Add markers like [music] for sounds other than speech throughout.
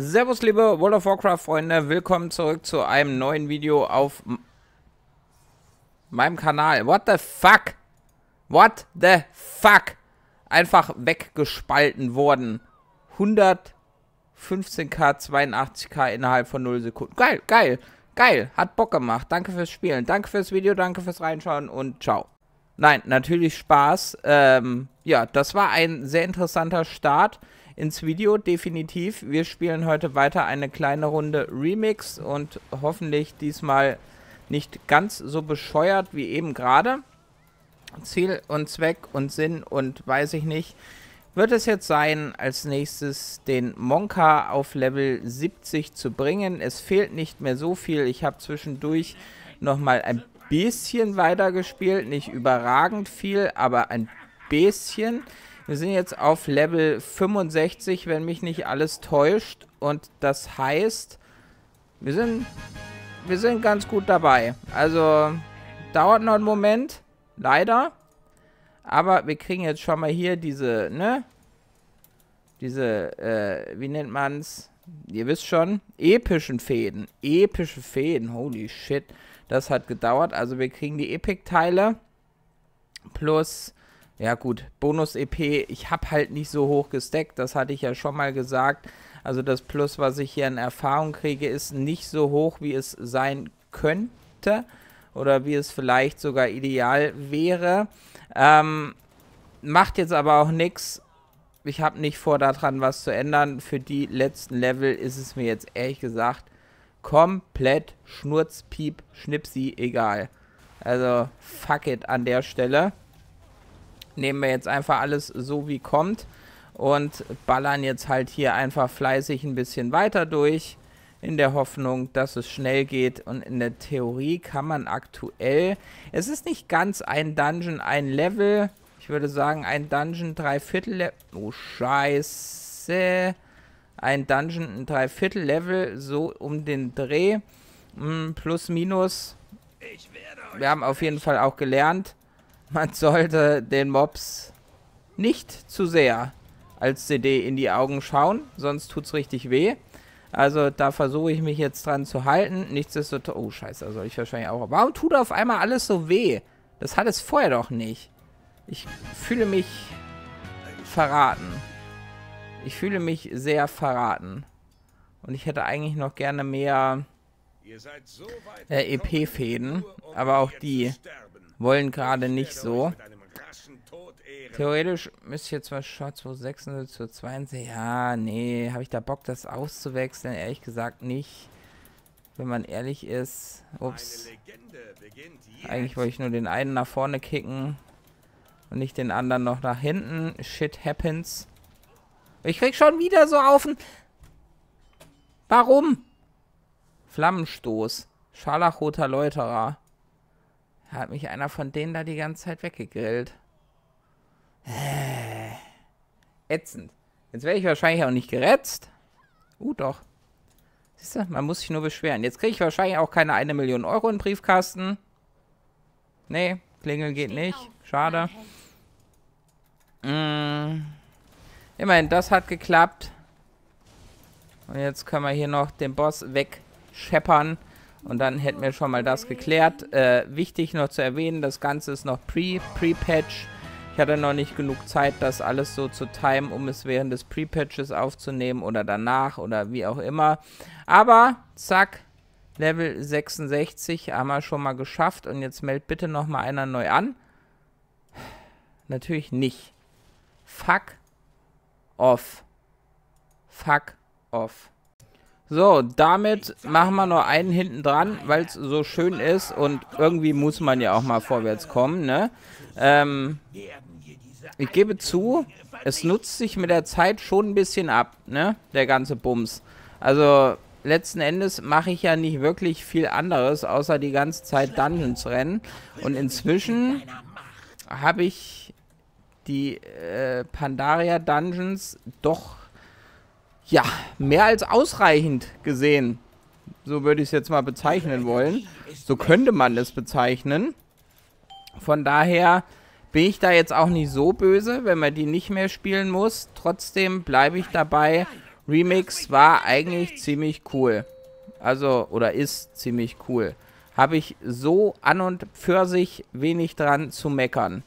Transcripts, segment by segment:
Servus liebe World of Warcraft Freunde, willkommen zurück zu einem neuen Video auf meinem Kanal. What the fuck? What the fuck? Einfach weggespalten worden. 115k, 82k innerhalb von 0 Sekunden. Geil, geil, geil. Hat Bock gemacht. Danke fürs Spielen. Danke fürs Video, danke fürs Reinschauen und ciao. Nein, natürlich Spaß. Ähm, ja, das war ein sehr interessanter Start ins Video, definitiv. Wir spielen heute weiter eine kleine Runde Remix und hoffentlich diesmal nicht ganz so bescheuert wie eben gerade. Ziel und Zweck und Sinn und weiß ich nicht. Wird es jetzt sein, als nächstes den Monka auf Level 70 zu bringen? Es fehlt nicht mehr so viel. Ich habe zwischendurch nochmal ein bisschen weiter gespielt. Nicht überragend viel, aber ein bisschen. Bisschen. Wir sind jetzt auf Level 65, wenn mich nicht alles täuscht. Und das heißt, wir sind, wir sind ganz gut dabei. Also, dauert noch einen Moment, leider. Aber wir kriegen jetzt schon mal hier diese, ne? Diese, äh, wie nennt man's? Ihr wisst schon, epischen Fäden. Epische Fäden, holy shit. Das hat gedauert. Also wir kriegen die Epic-Teile plus ja gut, Bonus-EP, ich habe halt nicht so hoch gesteckt, das hatte ich ja schon mal gesagt. Also das Plus, was ich hier in Erfahrung kriege, ist nicht so hoch, wie es sein könnte oder wie es vielleicht sogar ideal wäre. Ähm, macht jetzt aber auch nichts. Ich habe nicht vor, daran was zu ändern. Für die letzten Level ist es mir jetzt ehrlich gesagt komplett Schnurzpiep, Schnipsi, egal. Also fuck it an der Stelle nehmen wir jetzt einfach alles so wie kommt und ballern jetzt halt hier einfach fleißig ein bisschen weiter durch in der Hoffnung, dass es schnell geht. Und in der Theorie kann man aktuell, es ist nicht ganz ein Dungeon, ein Level. Ich würde sagen, ein Dungeon, Dreiviertel Level. Oh, scheiße. Ein Dungeon, ein Dreiviertel Level, so um den Dreh. Hm, plus, minus. Wir haben auf jeden Fall auch gelernt, man sollte den Mobs nicht zu sehr als CD in die Augen schauen, sonst tut es richtig weh. Also da versuche ich mich jetzt dran zu halten. Nichtsdestotrotz... Oh, scheiße, da soll ich wahrscheinlich auch... Warum tut auf einmal alles so weh? Das hat es vorher doch nicht. Ich fühle mich verraten. Ich fühle mich sehr verraten. Und ich hätte eigentlich noch gerne mehr äh, EP-Fäden. Aber auch die wollen gerade nicht so. Theoretisch müsste ich jetzt mal Shot 26 zu 22. Ja, nee, habe ich da Bock, das auszuwechseln? Ehrlich gesagt nicht. Wenn man ehrlich ist. Ups. Eigentlich wollte ich nur den einen nach vorne kicken. Und nicht den anderen noch nach hinten. Shit happens. Ich krieg schon wieder so auf den... Warum? Flammenstoß. Scharlachroter Läuterer. Hat mich einer von denen da die ganze Zeit weggegrillt. Äh, ätzend. Jetzt werde ich wahrscheinlich auch nicht gerätzt. Uh, doch. Siehst du, man muss sich nur beschweren. Jetzt kriege ich wahrscheinlich auch keine eine Million Euro in den Briefkasten. Nee, klingeln geht nicht. Schade. Ah, mm. Immerhin, das hat geklappt. Und jetzt können wir hier noch den Boss wegscheppern. Und dann hätten wir schon mal das geklärt. Äh, wichtig noch zu erwähnen, das Ganze ist noch Pre-Patch. Pre ich hatte noch nicht genug Zeit, das alles so zu timen, um es während des Pre-Patches aufzunehmen oder danach oder wie auch immer. Aber, zack, Level 66 haben wir schon mal geschafft. Und jetzt meldet bitte noch mal einer neu an. Natürlich nicht. Fuck off. Fuck off. So, damit machen wir nur einen hinten dran, weil es so schön ist und irgendwie muss man ja auch mal vorwärts kommen, ne? Ähm, ich gebe zu, es nutzt sich mit der Zeit schon ein bisschen ab, ne? Der ganze Bums. Also, letzten Endes mache ich ja nicht wirklich viel anderes, außer die ganze Zeit Dungeons rennen. Und inzwischen habe ich die äh, Pandaria Dungeons doch ja, mehr als ausreichend gesehen. So würde ich es jetzt mal bezeichnen wollen. So könnte man es bezeichnen. Von daher bin ich da jetzt auch nicht so böse, wenn man die nicht mehr spielen muss. Trotzdem bleibe ich dabei. Remix war eigentlich ziemlich cool. Also, oder ist ziemlich cool. Habe ich so an und für sich wenig dran zu meckern.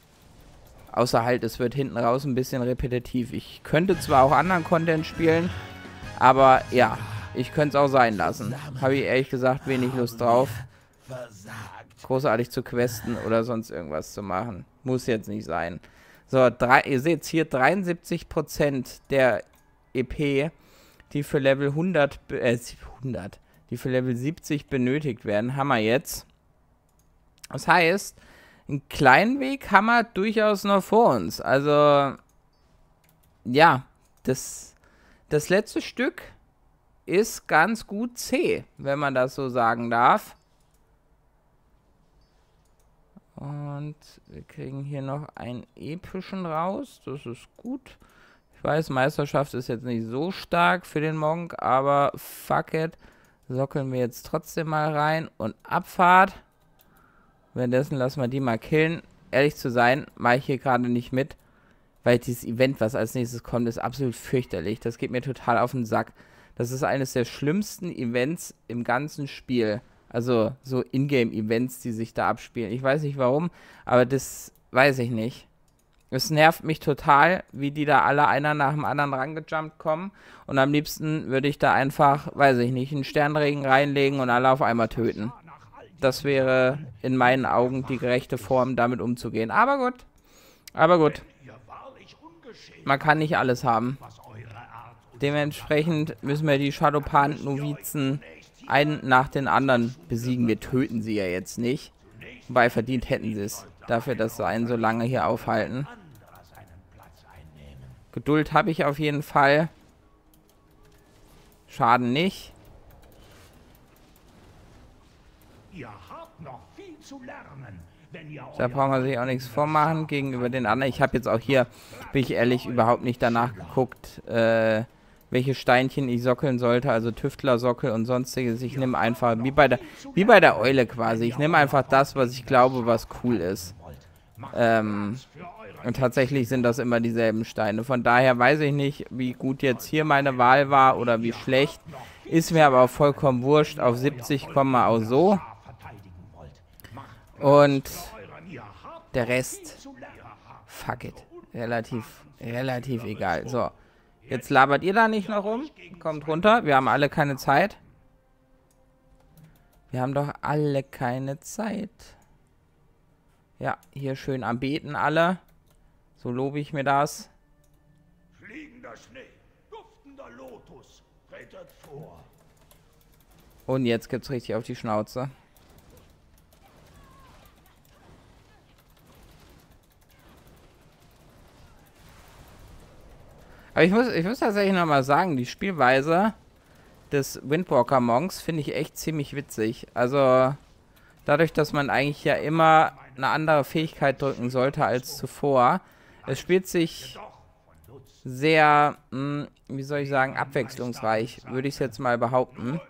Außer halt, es wird hinten raus ein bisschen repetitiv. Ich könnte zwar auch anderen Content spielen, aber ja, ich könnte es auch sein lassen. Habe ich ehrlich gesagt wenig Lust drauf. Großartig zu questen oder sonst irgendwas zu machen. Muss jetzt nicht sein. So, drei, ihr seht hier 73% der EP, die für Level 100, äh, 100, die für Level 70 benötigt werden, haben wir jetzt. Das heißt, einen kleinen Weg haben wir durchaus noch vor uns. Also, ja, das das letzte Stück ist ganz gut C, wenn man das so sagen darf. Und wir kriegen hier noch einen epischen raus. Das ist gut. Ich weiß, Meisterschaft ist jetzt nicht so stark für den Monk, aber fuck it. Sockeln wir jetzt trotzdem mal rein und Abfahrt. Währenddessen lassen wir die mal killen. Ehrlich zu sein, mache ich hier gerade nicht mit weil dieses Event, was als nächstes kommt, ist absolut fürchterlich. Das geht mir total auf den Sack. Das ist eines der schlimmsten Events im ganzen Spiel. Also so Ingame-Events, die sich da abspielen. Ich weiß nicht warum, aber das weiß ich nicht. Es nervt mich total, wie die da alle einer nach dem anderen rangejumpt kommen. Und am liebsten würde ich da einfach, weiß ich nicht, einen Sternregen reinlegen und alle auf einmal töten. Das wäre in meinen Augen die gerechte Form, damit umzugehen. Aber gut. Aber gut man kann nicht alles haben. Dementsprechend müssen wir die Shadowpan-Novizen einen nach den anderen besiegen. Wir töten sie ja jetzt nicht. Wobei verdient hätten sie es. Dafür, dass sie einen so lange hier aufhalten. Geduld habe ich auf jeden Fall. Schaden nicht. Ihr habt noch viel zu lernen. Da braucht man sich auch nichts vormachen gegenüber den anderen. Ich habe jetzt auch hier, bin ich ehrlich, überhaupt nicht danach geguckt, äh, welche Steinchen ich sockeln sollte, also Tüftlersockel und sonstiges. Ich nehme einfach, wie bei, der, wie bei der Eule quasi, ich nehme einfach das, was ich glaube, was cool ist. Ähm, und tatsächlich sind das immer dieselben Steine. Von daher weiß ich nicht, wie gut jetzt hier meine Wahl war oder wie schlecht. Ist mir aber auch vollkommen wurscht. Auf 70 kommen wir auch so. Und der Rest, fuck it, relativ, relativ egal. So, jetzt labert ihr da nicht noch rum, kommt runter, wir haben alle keine Zeit. Wir haben doch alle keine Zeit. Ja, hier schön am Beten alle. So lobe ich mir das. Fliegender Schnee, duftender Lotus, vor. Und jetzt gibt's richtig auf die Schnauze. Aber ich muss, ich muss tatsächlich nochmal sagen, die Spielweise des Windwalker Monks finde ich echt ziemlich witzig. Also dadurch, dass man eigentlich ja immer eine andere Fähigkeit drücken sollte als zuvor. Es spielt sich sehr, mh, hm, wie soll ich sagen, abwechslungsreich, würde ich es jetzt mal behaupten.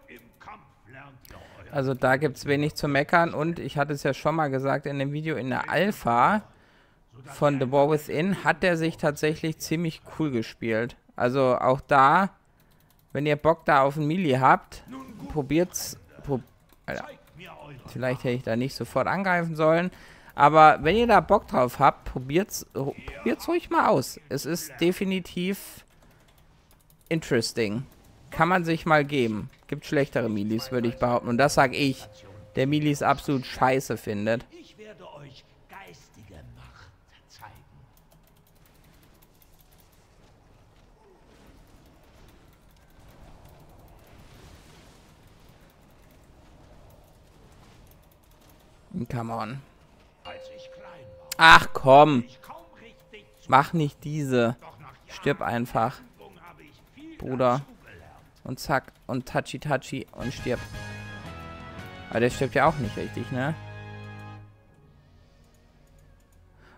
Also da gibt es wenig zu meckern und ich hatte es ja schon mal gesagt in dem Video in der Alpha, von The War Within hat er sich tatsächlich ziemlich cool gespielt. Also auch da, wenn ihr Bock da auf ein Melee habt, probiert's. Prob Alter. Vielleicht hätte ich da nicht sofort angreifen sollen. Aber wenn ihr da Bock drauf habt, probiert's, probiert's ruhig mal aus. Es ist definitiv interesting. Kann man sich mal geben. Gibt schlechtere Milis, würde ich behaupten. Und das sag ich, der Milis absolut scheiße findet. Ich Come on. Ach komm. Mach nicht diese. Stirb einfach. Bruder. Und zack. Und touchy touchy. Und stirb. Aber der stirbt ja auch nicht richtig, ne?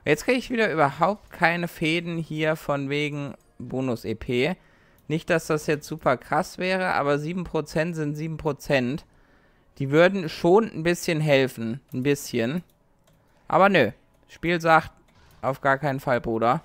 Jetzt kriege ich wieder überhaupt keine Fäden hier von wegen Bonus-EP. Nicht, dass das jetzt super krass wäre, aber 7% sind 7%. Die würden schon ein bisschen helfen. Ein bisschen. Aber nö. Spiel sagt, auf gar keinen Fall, Bruder.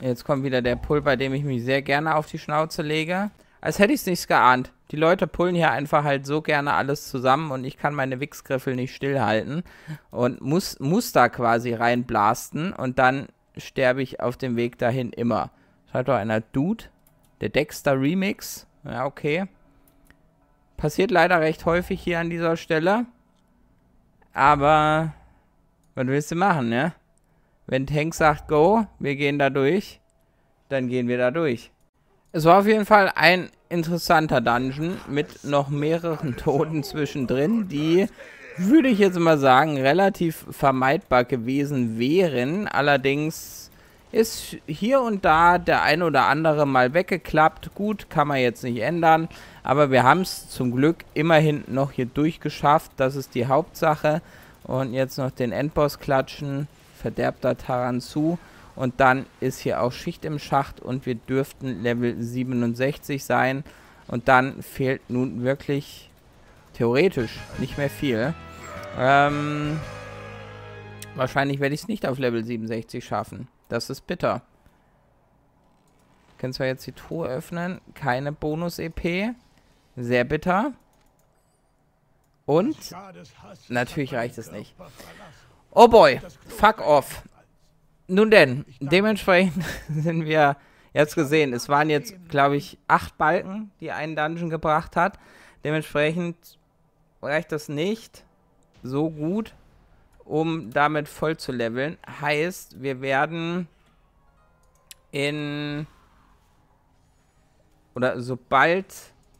Jetzt kommt wieder der Pull, bei dem ich mich sehr gerne auf die Schnauze lege. Als hätte ich es nicht geahnt. Die Leute pullen hier einfach halt so gerne alles zusammen und ich kann meine Wichsgriffel nicht stillhalten. Und muss, muss da quasi reinblasten und dann sterbe ich auf dem Weg dahin immer. Schreibt doch einer Dude. Der Dexter Remix. Ja, okay. Passiert leider recht häufig hier an dieser Stelle. Aber was willst du machen, ne? Wenn Tank sagt, go, wir gehen da durch, dann gehen wir da durch. Es war auf jeden Fall ein interessanter Dungeon mit noch mehreren Toten zwischendrin, die, würde ich jetzt mal sagen, relativ vermeidbar gewesen wären. Allerdings ist hier und da der ein oder andere mal weggeklappt. Gut, kann man jetzt nicht ändern. Aber wir haben es zum Glück immerhin noch hier durchgeschafft. Das ist die Hauptsache. Und jetzt noch den Endboss klatschen. Verderbter Taran zu. Und dann ist hier auch Schicht im Schacht und wir dürften Level 67 sein. Und dann fehlt nun wirklich theoretisch nicht mehr viel. Ähm, wahrscheinlich werde ich es nicht auf Level 67 schaffen. Das ist bitter. Können zwar jetzt die Truhe öffnen. Keine Bonus-EP. Sehr bitter. Und natürlich reicht es nicht. Oh boy, fuck off. Nun denn, dementsprechend [laughs] sind wir jetzt gesehen. Es waren jetzt, glaube ich, acht Balken, die einen Dungeon gebracht hat. Dementsprechend reicht das nicht so gut, um damit voll zu leveln. Heißt, wir werden in... Oder sobald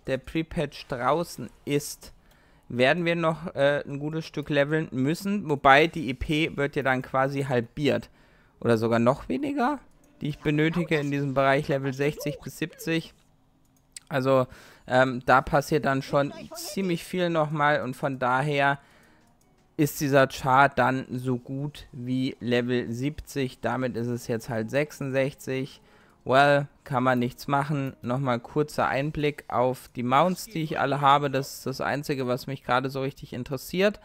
der Pre-Patch draußen ist, werden wir noch äh, ein gutes Stück leveln müssen. Wobei die EP wird ja dann quasi halbiert. Oder sogar noch weniger, die ich benötige in diesem Bereich Level 60 bis 70. Also ähm, da passiert dann schon ziemlich viel nochmal und von daher ist dieser Chart dann so gut wie Level 70. Damit ist es jetzt halt 66. Well, kann man nichts machen. Nochmal kurzer Einblick auf die Mounts, die ich alle habe. Das ist das Einzige, was mich gerade so richtig interessiert.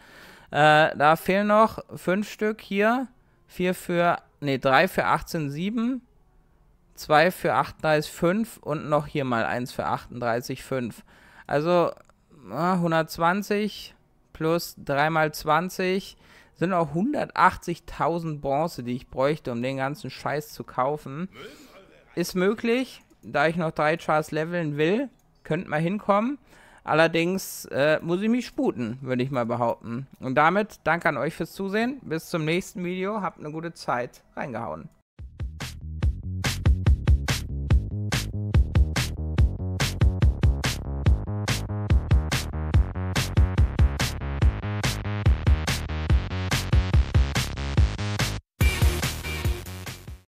Äh, da fehlen noch fünf Stück hier. Vier für, nee, drei für 18,7. Zwei für 38,5. und noch hier mal eins für 38,5. Also 120, plus 3 mal 20 sind auch 180.000 Bronze, die ich bräuchte, um den ganzen Scheiß zu kaufen. Ist möglich, da ich noch drei Chars leveln will, könnte mal hinkommen. Allerdings äh, muss ich mich sputen, würde ich mal behaupten. Und damit danke an euch fürs Zusehen. Bis zum nächsten Video. Habt eine gute Zeit. Reingehauen.